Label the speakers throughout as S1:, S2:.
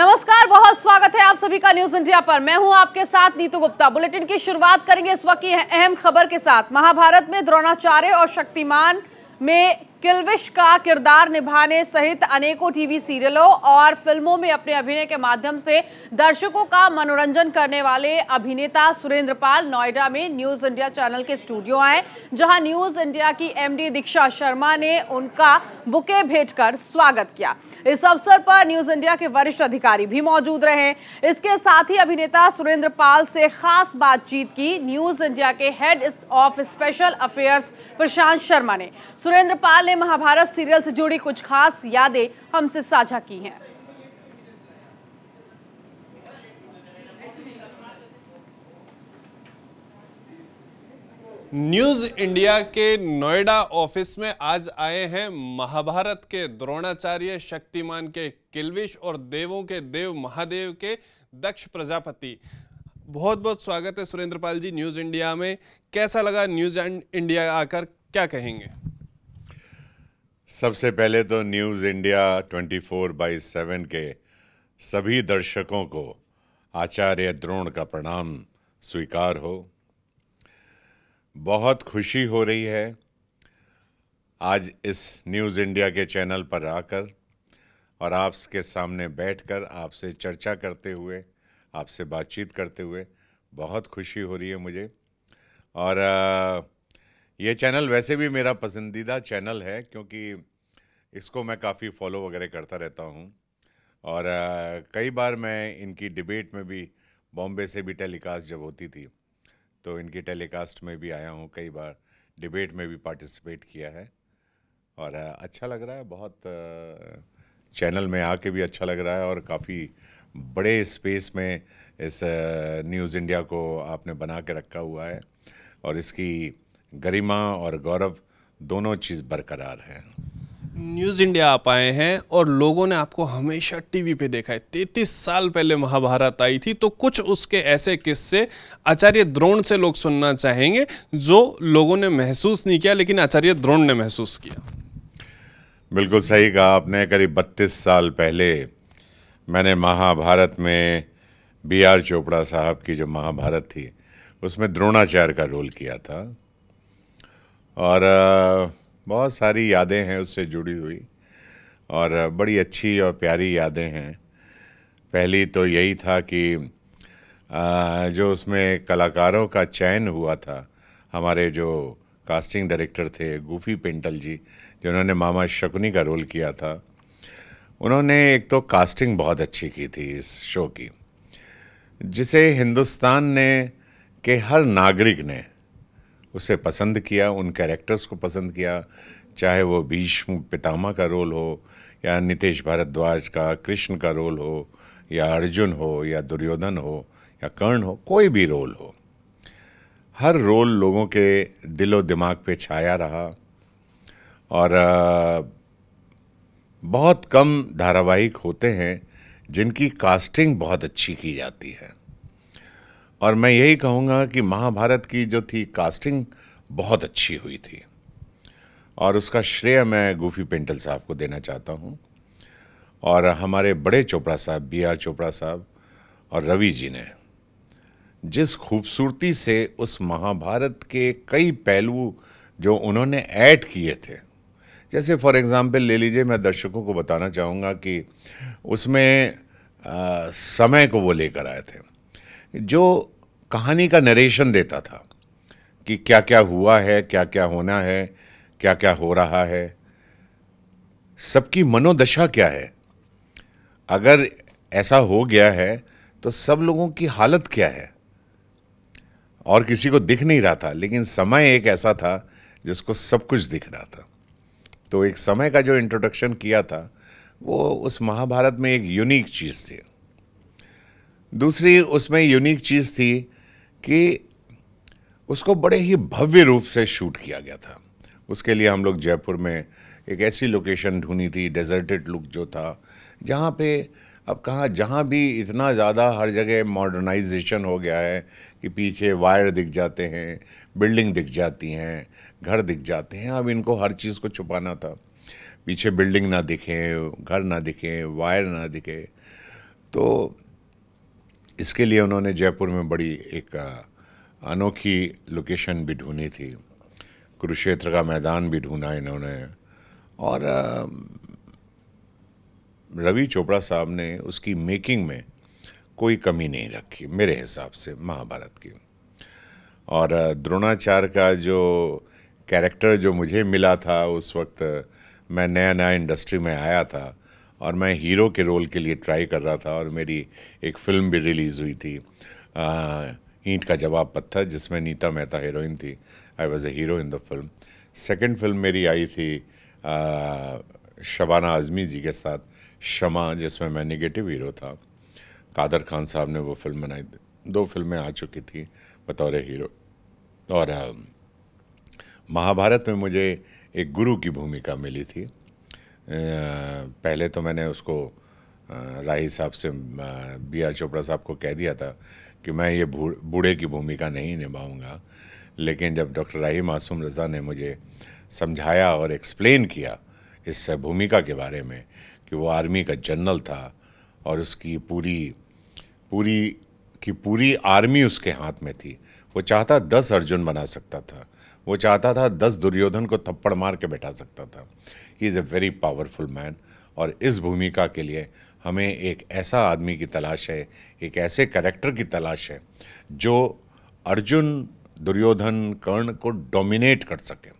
S1: नमस्कार बहुत स्वागत है आप सभी का न्यूज इंडिया पर मैं हूं आपके साथ नीतू गुप्ता बुलेटिन की शुरुआत करेंगे इस वक्त की अहम खबर के साथ महाभारत में द्रोणाचार्य और शक्तिमान में किलविश का किरदार निभाने सहित अनेकों टीवी सीरियलों और फिल्मों में अपने अभिनय के माध्यम से दर्शकों का मनोरंजन करने वाले अभिनेता सुरेंद्र पाल नोएडा में न्यूज़ इंडिया चैनल के स्टूडियो आए जहां न्यूज़ इंडिया की एमडी दीक्षा शर्मा ने उनका बुके भेंट कर स्वागत किया इस अवसर पर न्यूज़ इंडिया के वरिष्ठ अधिकारी भी मौजूद रहे इसके साथ ही अभिनेता सुरेंद्र पाल से खास बातचीत की न्यूज़ इंडिया के head of special affairs Prashant Sharma ने सुरेंद्र पाल ने महाभारत सीरियल से जुड़ी कुछ खास यादें हमसे साझा की हैं
S2: न्यूज इंडिया के नोएडा ऑफिस में आज आए हैं महाभारत के द्रोणाचार्य शक्तिमान के किलविश और देवों के देव महादेव के दक्ष प्रजापति बहुत बहुत स्वागत है सुरेंद्र पाल जी न्यूज इंडिया में कैसा लगा न्यूज इंडिया आकर क्या कहेंगे
S1: सबसे पहले तो news India 24 four by seven के सभी दर्शकों को आचार्य द्रोण का प्रणाम स्वीकार हो बहुत खुशी हो रही है आज इस न्यूज़ इंडिया के चैनल पर आकर और आपके सामने बैठकर आपसे चर्चा करते हुए आपसे बातचीत करते हुए बहुत खुशी हो रही है मुझे और आ, ये चैनल वैसे भी मेरा पसंदीदा चैनल है क्योंकि इसको मैं काफ़ी फॉलो वगैरह करता रहता हूँ और कई बार मैं इनकी डिबेट में भी बॉम्बे से भी टेलीकास्ट जब होती थी तो इनकी टेलीकास्ट में भी आया हूँ कई बार डिबेट में भी पार्टिसिपेट किया है और अच्छा लग रहा है बहुत चैनल में आके भी अच्छा लग रहा है और काफ़ी बड़े स्पेस में इस न्यूज़ इंडिया को आपने बना के रखा हुआ है और इसकी गरिमा और गौरव दोनों चीज़ बरकरार है
S2: न्यूज़ इंडिया आप आए हैं और लोगों ने आपको हमेशा टीवी पे देखा है तैतीस साल पहले महाभारत आई थी तो कुछ उसके ऐसे किस्से आचार्य द्रोण से लोग सुनना चाहेंगे जो लोगों ने महसूस नहीं किया लेकिन आचार्य द्रोण ने महसूस किया
S1: बिल्कुल सही कहा आपने करीब बत्तीस साल पहले मैंने महाभारत में बी आर चोपड़ा साहब की जो महाभारत थी उसमें द्रोणाचार्य का रोल किया था और बहुत सारी यादें हैं उससे जुड़ी हुई और बड़ी अच्छी और प्यारी यादें हैं पहली तो यही था कि जो उसमें कलाकारों का चयन हुआ था हमारे जो कास्टिंग डायरेक्टर थे गुफी पेंटल जी जिन्होंने मामा शकुनी का रोल किया था उन्होंने एक तो कास्टिंग बहुत अच्छी की थी इस शो की जिसे हिंदुस्तान ने के हर नागरिक ने उसे पसंद किया उन कैरेक्टर्स को पसंद किया चाहे वो भीष्म पितामा का रोल हो या नितेश भारद्वाज का कृष्ण का रोल हो या अर्जुन हो या दुर्योधन हो या कर्ण हो कोई भी रोल हो हर रोल लोगों के दिलो दिमाग पे छाया रहा और बहुत कम धारावाहिक होते हैं जिनकी कास्टिंग बहुत अच्छी की जाती है और मैं यही कहूँगा कि महाभारत की जो थी कास्टिंग बहुत अच्छी हुई थी और उसका श्रेय मैं गोफी पेंटल साहब को देना चाहता हूँ और हमारे बड़े चोपड़ा साहब बी आर चोपड़ा साहब और रवि जी ने जिस खूबसूरती से उस महाभारत के कई पहलू जो उन्होंने ऐड किए थे जैसे फॉर एग्ज़ाम्पल ले लीजिए मैं दर्शकों को बताना चाहूँगा कि उसमें आ, समय को वो लेकर आए थे जो कहानी का नरेशन देता था कि क्या क्या हुआ है क्या क्या होना है क्या क्या हो रहा है सबकी मनोदशा क्या है अगर ऐसा हो गया है तो सब लोगों की हालत क्या है और किसी को दिख नहीं रहा था लेकिन समय एक ऐसा था जिसको सब कुछ दिख रहा था तो एक समय का जो इंट्रोडक्शन किया था वो उस महाभारत में एक यूनिक चीज़ थी दूसरी उसमें यूनिक चीज़ थी कि उसको बड़े ही भव्य रूप से शूट किया गया था उसके लिए हम लोग जयपुर में एक ऐसी लोकेशन ढूंढी थी डेजर्टेड लुक जो था जहाँ पे अब कहाँ जहाँ भी इतना ज़्यादा हर जगह मॉडर्नाइजेशन हो गया है कि पीछे वायर दिख जाते हैं बिल्डिंग दिख जाती हैं घर दिख जाते हैं अब इनको हर चीज़ को छुपाना था पीछे बिल्डिंग ना दिखे घर ना दिखे वायर ना दिखे तो इसके लिए उन्होंने जयपुर में बड़ी एक अनोखी लोकेशन भी ढूंढी थी कुरुक्षेत्र का मैदान भी ढूंढा इन्होंने और रवि चोपड़ा साहब ने उसकी मेकिंग में कोई कमी नहीं रखी मेरे हिसाब से महाभारत की और द्रोणाचार्य का जो कैरेक्टर जो मुझे मिला था उस वक्त मैं नया नया इंडस्ट्री में आया था और मैं हीरो के रोल के लिए ट्राई कर रहा था और मेरी एक फ़िल्म भी रिलीज़ हुई थी ईंट का जवाब पत्थर जिसमें नीता मेहता हीरोइन थी I was a hero in the film second film मेरी आई थी आ, शबाना आज़मी जी के साथ शमा जिसमें मैं निगेटिव हीरो था कादर खान साहब ने वो फिल्म बनाई दो फिल्में आ चुकी थी बतौर हीरो और महाभारत में मुझे एक गुरु की भूमिका मिली थी पहले तो मैंने उसको राही साहब से बी आर चोपड़ा साहब को कह दिया था कि मैं ये बूढ़े की भूमिका नहीं निभाऊंगा लेकिन जब डॉक्टर राही मासूम रज़ा ने मुझे समझाया और एक्सप्लेन किया इस भूमिका के बारे में कि वो आर्मी का जनरल था और उसकी पूरी पूरी की पूरी आर्मी उसके हाथ में थी वो चाहता दस अर्जुन बना सकता था वो चाहता था दस दुर्योधन को थप्पड़ मार के बैठा सकता था he is a very powerful man और इस भूमिका के लिए हमें एक ऐसा आदमी की तलाश है एक ऐसे करेक्टर की तलाश है जो अर्जुन दुर्योधन कर्ण को डोमिनेट कर सके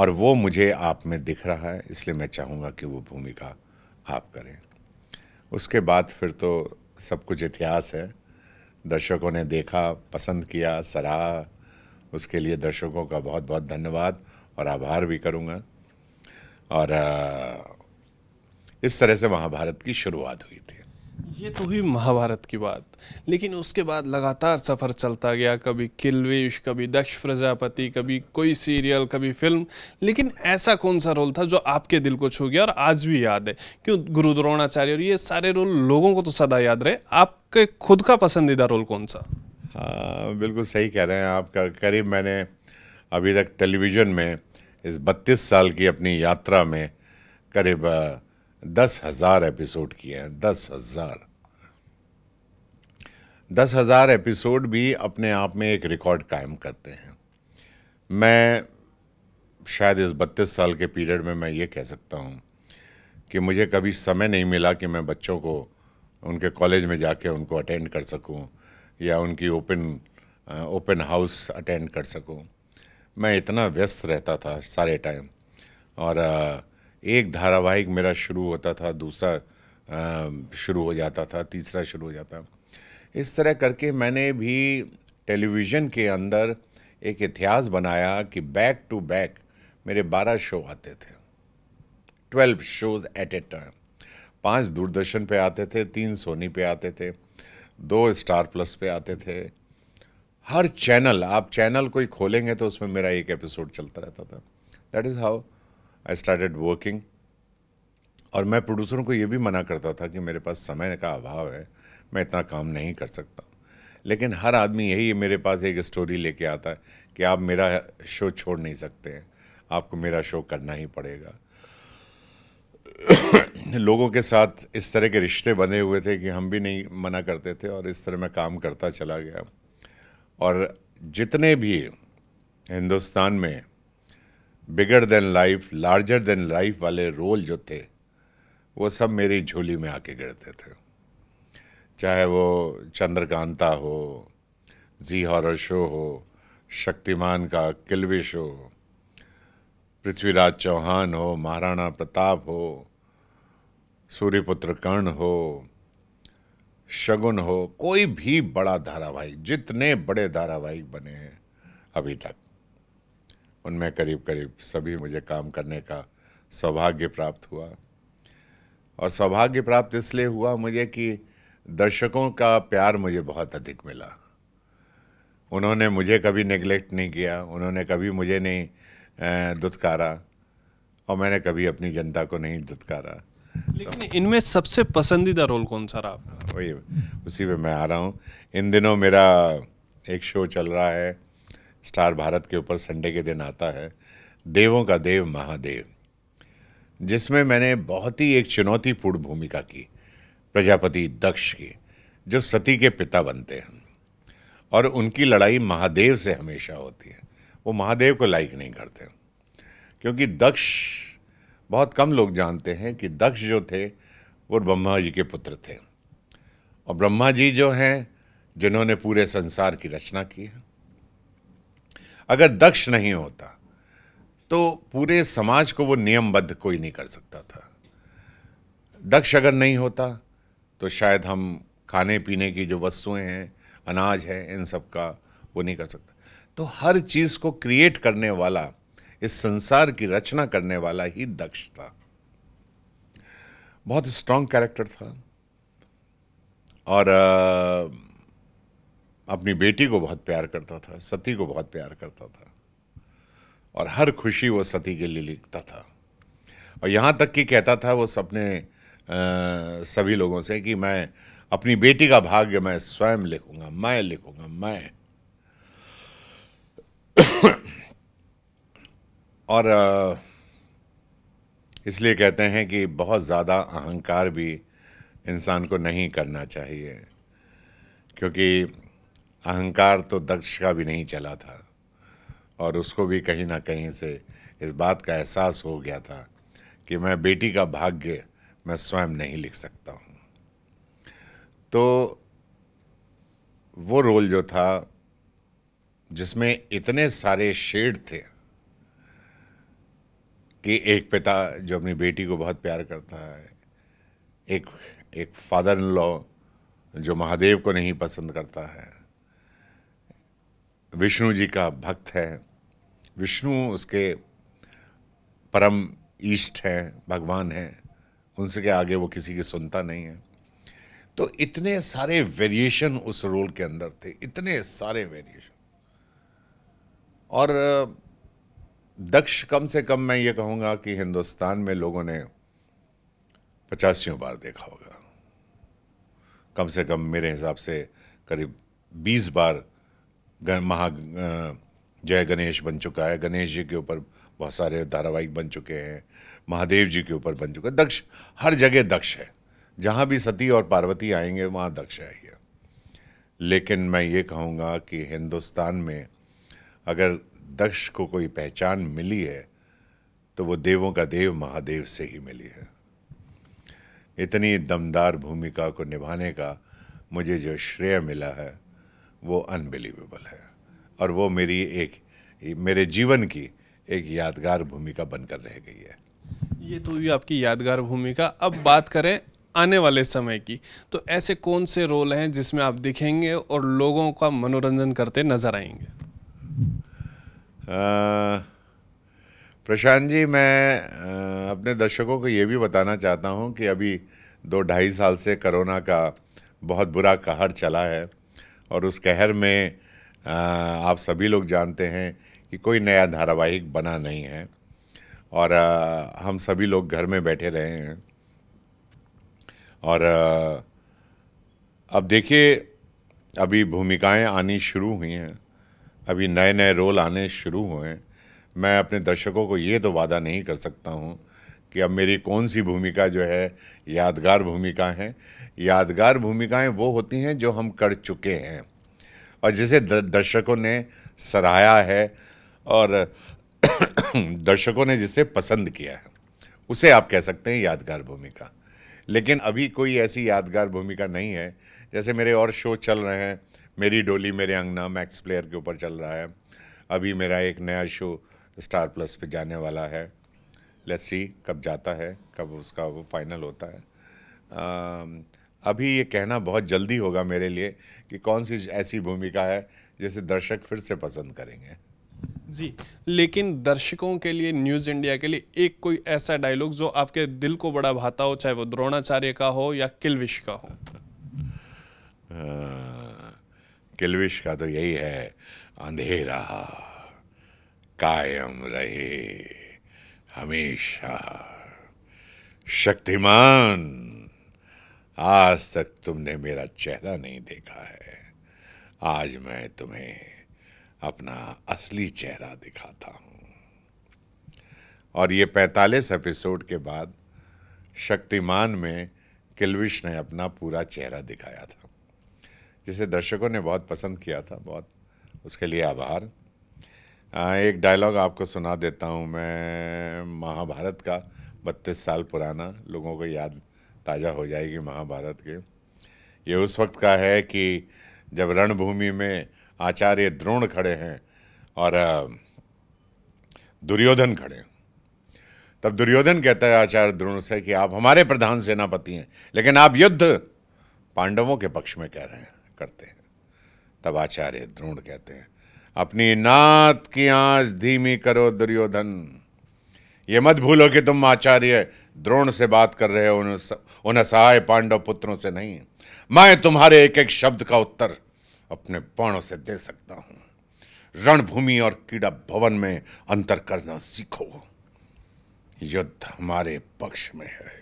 S1: और वो मुझे आप में दिख रहा है इसलिए मैं चाहूँगा कि वो भूमिका आप करें उसके बाद फिर तो सब कुछ इतिहास है दर्शकों ने देखा पसंद किया सराहा उसके लिए दर्शकों का बहुत बहुत धन्यवाद और आभार भी करूँगा और इस तरह से महाभारत की शुरुआत हुई थी
S2: ये तो हुई महाभारत की बात लेकिन उसके बाद लगातार सफ़र चलता गया कभी किलवेश कभी दक्ष प्रजापति कभी कोई सीरियल कभी फिल्म लेकिन ऐसा कौन सा रोल था जो आपके दिल को छू गया और आज भी याद है क्यों गुरु द्रोणाचार्य और ये
S1: सारे रोल लोगों को तो सदा याद रहे आपके खुद का पसंदीदा रोल कौन सा आ, हाँ, बिल्कुल सही कह रहे हैं आप कर, करीब मैंने अभी तक टेलीविज़न में इस बत्तीस साल की अपनी यात्रा में करीब दस हज़ार एपिसोड किए हैं दस हज़ार दस हज़ार एपिसोड भी अपने आप में एक रिकॉर्ड कायम करते हैं मैं शायद इस बत्तीस साल के पीरियड में मैं ये कह सकता हूँ कि मुझे कभी समय नहीं मिला कि मैं बच्चों को उनके कॉलेज में जाके उनको अटेंड कर सकूँ या उनकी ओपन ओपन हाउस अटेंड कर सकूं मैं इतना व्यस्त रहता था सारे टाइम और एक धारावाहिक मेरा शुरू होता था दूसरा शुरू हो जाता था तीसरा शुरू हो जाता इस तरह करके मैंने भी टेलीविज़न के अंदर एक इतिहास बनाया कि बैक टू बैक मेरे बारह शो आते थे twelve shows at a time पांच दूरदर्शन पे आते थे तीन सोनी पे आते थे दो स्टार प्लस पे आते थे हर चैनल आप चैनल कोई खोलेंगे तो उसमें मेरा एक एपिसोड चलता रहता था that is how I started working और मैं प्रोड्यूसरों को ये भी मना करता था कि मेरे पास समय का अभाव है मैं इतना काम नहीं कर सकता लेकिन हर आदमी यही मेरे पास एक स्टोरी लेके आता है कि आप मेरा शो छोड़ नहीं सकते हैं आपको मेरा शो करना ही पड़ेगा लोगों के साथ इस तरह के रिश्ते बने हुए थे कि हम भी नहीं मना करते थे और इस तरह मैं काम करता चला गया और जितने भी हिंदुस्तान में bigger than life larger than life वाले रोल जो थे वो सब मेरी झोली में आके गिरते थे चाहे वो चंद्रकांता हो जी हॉरर शो हो शक्तिमान का किलविश शो पृथ्वीराज चौहान हो महाराणा प्रताप हो सूर्यपुत्र कर्ण हो शगुन हो कोई भी बड़ा धारावाहिक जितने बड़े धारावाहिक बने हैं अभी तक उनमें करीब करीब सभी मुझे काम करने का सौभाग्य प्राप्त हुआ और सौभाग्य प्राप्त इसलिए हुआ मुझे कि दर्शकों का प्यार मुझे बहुत अधिक मिला उन्होंने मुझे कभी नेग्लेक्ट नहीं किया उन्होंने कभी मुझे नहीं दुत्कारा और मैंने कभी अपनी जनता को नहीं दुत्कारा लेकिन इनमें
S2: सबसे पसंदीदा रोल कौन सा रहा
S1: वही उसी पे मैं आ रहा हूँ इन दिनों मेरा एक शो चल रहा है स्टार भारत के ऊपर संडे के दिन आता है देवों का देव महादेव जिसमें मैंने बहुत ही एक चुनौतीपूर्ण भूमिका की प्रजापति दक्ष की जो सती के पिता बनते हैं और उनकी लड़ाई महादेव से हमेशा होती है वो महादेव को लाइक नहीं करते क्योंकि दक्ष बहुत कम लोग जानते हैं कि दक्ष जो थे वो ब्रह्मा जी के पुत्र थे और ब्रह्मा जी जो हैं जिन्होंने पूरे संसार की रचना की है अगर दक्ष नहीं होता तो पूरे समाज को वो नियमबद्ध कोई नहीं कर सकता था दक्ष अगर नहीं होता तो शायद हम खाने पीने की जो वस्तुएं हैं अनाज है इन सब का वो नहीं कर सकता तो हर चीज़ को क्रिएट करने वाला इस संसार की रचना करने वाला ही दक्ष था बहुत स्ट्रांग कैरेक्टर था और अपनी बेटी को बहुत प्यार करता था सती को बहुत प्यार करता था और हर खुशी वो सती के लिए लिखता था और यहाँ तक कि कहता था वो आ, सभी लोगों से कि मैं अपनी बेटी का भाग्य मैं स्वयं लिखूंगा मैं लिखूंगा मैं और इसलिए कहते हैं कि बहुत ज़्यादा अहंकार भी इंसान को नहीं करना चाहिए क्योंकि अहंकार तो दक्ष का भी नहीं चला था और उसको भी कहीं ना कहीं से इस बात का एहसास हो गया था कि मैं बेटी का भाग्य मैं स्वयं नहीं लिख सकता हूँ तो वो रोल जो था जिसमें इतने सारे शेड थे कि एक पिता जो अपनी बेटी को बहुत प्यार करता है एक एक फादर इन लॉ जो महादेव को नहीं पसंद करता है विष्णु जी का भक्त है विष्णु उसके परम ईष्ट हैं भगवान हैं उनसे के आगे वो किसी की सुनता नहीं है तो इतने सारे वेरिएशन उस रोल के अंदर थे इतने सारे वेरिएशन और दक्ष कम से कम मैं ये कहूँगा कि हिंदुस्तान में लोगों ने पचासियों बार देखा होगा कम से कम मेरे हिसाब से करीब बीस बार महा जय गणेश बन चुका है गणेश जी के ऊपर बहुत सारे धारावाहिक बन चुके हैं महादेव जी के ऊपर बन चुका है दक्ष हर जगह दक्ष है जहाँ भी सती और पार्वती आएंगे वहाँ दक्ष आएगी लेकिन मैं ये कहूँगा कि हिंदुस्तान में अगर दक्ष को कोई पहचान मिली है तो वो देवों का देव महादेव से ही मिली है इतनी दमदार भूमिका को निभाने का मुझे जो श्रेय मिला है वो अनबिलीवेबल है और वो मेरी एक मेरे जीवन की एक यादगार भूमिका बनकर रह गई है
S2: ये तो भी आपकी यादगार भूमिका अब बात करें आने वाले समय की तो ऐसे कौन से रोल हैं जिसमें आप दिखेंगे और लोगों का मनोरंजन करते
S1: नजर आएंगे प्रशांत जी मैं अपने दर्शकों को ये भी बताना चाहता हूँ कि अभी दो ढाई साल से कोरोना का बहुत बुरा कहर चला है और उस कहर में आप सभी लोग जानते हैं कि कोई नया धारावाहिक बना नहीं है और हम सभी लोग घर में बैठे रहे हैं और अब देखिए अभी भूमिकाएं आनी शुरू हुई हैं अभी नए नए रोल आने शुरू हुए मैं अपने दर्शकों को ये तो वादा नहीं कर सकता हूँ कि अब मेरी कौन सी भूमिका जो है यादगार भूमिका है यादगार भूमिकाएं वो होती हैं जो हम कर चुके हैं और जिसे दर्शकों ने सराहा है और दर्शकों ने जिसे पसंद किया है उसे आप कह सकते हैं यादगार भूमिका लेकिन अभी कोई ऐसी यादगार भूमिका नहीं है जैसे मेरे और शो चल रहे हैं मेरी डोली मेरे अंगना मैक्स प्लेयर के ऊपर चल रहा है अभी मेरा एक नया शो स्टार प्लस पे जाने वाला है लेट्स सी कब जाता है कब उसका वो फाइनल होता है आ, अभी ये कहना बहुत जल्दी होगा मेरे लिए कि कौन सी ऐसी भूमिका है जिसे दर्शक फिर से पसंद करेंगे
S2: जी लेकिन दर्शकों के लिए न्यूज़ इंडिया के लिए एक कोई ऐसा डायलॉग जो आपके दिल को बड़ा भाता हो चाहे वो द्रोणाचार्य का हो या किलविश का हो
S1: आ... किलविश का तो यही है अंधेरा कायम रहे हमेशा शक्तिमान आज तक तुमने मेरा चेहरा नहीं देखा है आज मैं तुम्हें अपना असली चेहरा दिखाता हूँ और ये पैतालीस एपिसोड के बाद शक्तिमान में किलविश ने अपना पूरा चेहरा दिखाया था जिसे दर्शकों ने बहुत पसंद किया था बहुत उसके लिए आभार एक डायलॉग आपको सुना देता हूँ मैं महाभारत का बत्तीस साल पुराना लोगों को याद ताज़ा हो जाएगी महाभारत के ये उस वक्त का है कि जब रणभूमि में आचार्य द्रोण खड़े हैं और दुर्योधन खड़े हैं तब दुर्योधन कहता है आचार्य द्रोण से कि आप हमारे प्रधान सेनापति हैं लेकिन आप युद्ध पांडवों के पक्ष में कह रहे हैं करते हैं तब आचार्य द्रोण कहते हैं अपनी नात की आंच धीमी करो दुर्योधन ये मत भूलो कि तुम आचार्य द्रोण से बात कर रहे हो उन असहाय पांडव पुत्रों से नहीं मैं तुम्हारे एक एक शब्द का उत्तर अपने पाणों से दे सकता हूं रणभूमि और कीड़ा भवन में अंतर करना सीखो युद्ध हमारे पक्ष में है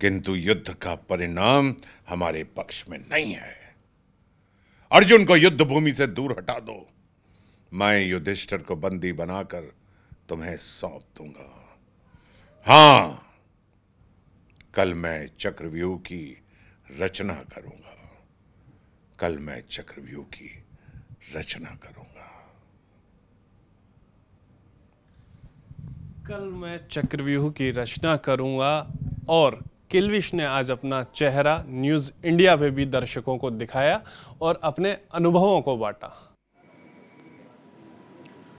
S1: किंतु युद्ध का परिणाम हमारे पक्ष में नहीं है अर्जुन को युद्ध भूमि से दूर हटा दो मैं युधिष्ठर को बंदी बनाकर तुम्हें सौंप दूंगा हां कल मैं चक्रव्यूह की रचना करूंगा कल मैं चक्रव्यूह की रचना करूंगा
S2: कल मैं चक्रव्यूह की रचना करूंगा और किलविश ने आज अपना चेहरा न्यूज़ इंडिया पे भी दर्शकों को दिखाया और अपने अनुभवों को बांटा